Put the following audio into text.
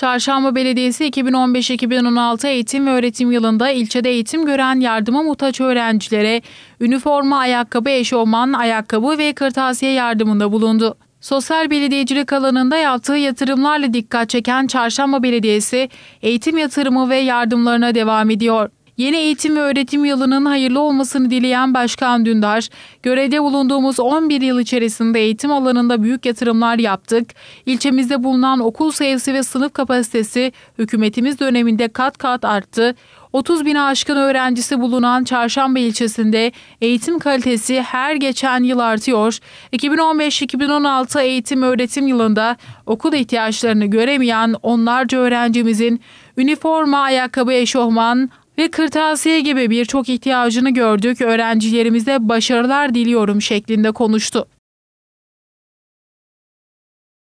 Çarşamba Belediyesi 2015-2016 eğitim ve öğretim yılında ilçede eğitim gören yardıma muhtaç öğrencilere üniforma, ayakkabı, eşofman, ayakkabı ve kırtasiye yardımında bulundu. Sosyal belediyecilik alanında yaptığı yatırımlarla dikkat çeken Çarşamba Belediyesi eğitim yatırımı ve yardımlarına devam ediyor. Yeni eğitim ve öğretim yılının hayırlı olmasını dileyen Başkan Dündar, görevde bulunduğumuz 11 yıl içerisinde eğitim alanında büyük yatırımlar yaptık. İlçemizde bulunan okul sayısı ve sınıf kapasitesi hükümetimiz döneminde kat kat arttı. 30 bine aşkın öğrencisi bulunan Çarşamba ilçesinde eğitim kalitesi her geçen yıl artıyor. 2015-2016 eğitim öğretim yılında okul ihtiyaçlarını göremeyen onlarca öğrencimizin üniforma, ayakkabı, eşofman, ve kırtasiye gibi birçok ihtiyacını gördük. Öğrencilerimize başarılar diliyorum şeklinde konuştu.